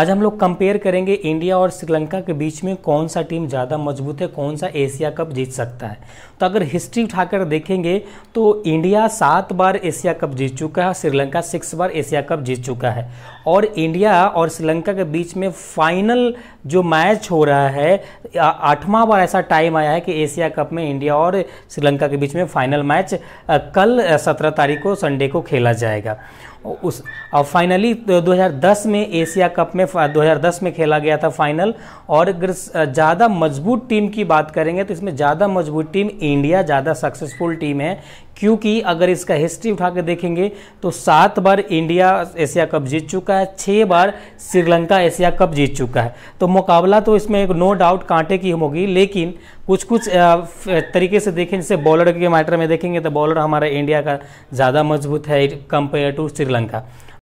आज हम लोग कंपेयर करेंगे इंडिया और श्रीलंका के बीच में कौन सा टीम ज़्यादा मजबूत है कौन सा एशिया कप जीत सकता है तो अगर हिस्ट्री उठाकर देखेंगे तो इंडिया सात बार एशिया कप जीत चुका है श्रीलंका सिक्स बार एशिया कप जीत चुका है और इंडिया और श्रीलंका के बीच में फाइनल जो मैच हो रहा है आठवां बार ऐसा टाइम आया है कि एशिया कप में इंडिया और श्रीलंका के बीच में फाइनल मैच कल सत्रह तारीख को संडे को खेला जाएगा उस और फाइनली 2010 में एशिया कप में 2010 में खेला गया था फाइनल और अगर ज़्यादा मजबूत टीम की बात करेंगे तो इसमें ज़्यादा मजबूत टीम इंडिया ज़्यादा सक्सेसफुल टीम है क्योंकि अगर इसका हिस्ट्री उठा कर देखेंगे तो सात बार इंडिया एशिया कप जीत चुका है छः बार श्रीलंका एशिया कप जीत चुका है तो मुकाबला तो इसमें एक नो डाउट कांटे की होगी लेकिन कुछ कुछ तरीके से देखें जैसे बॉलर के मैटर में देखेंगे तो बॉलर हमारा इंडिया का ज़्यादा मजबूत है कंपेयर टू श्रीलंका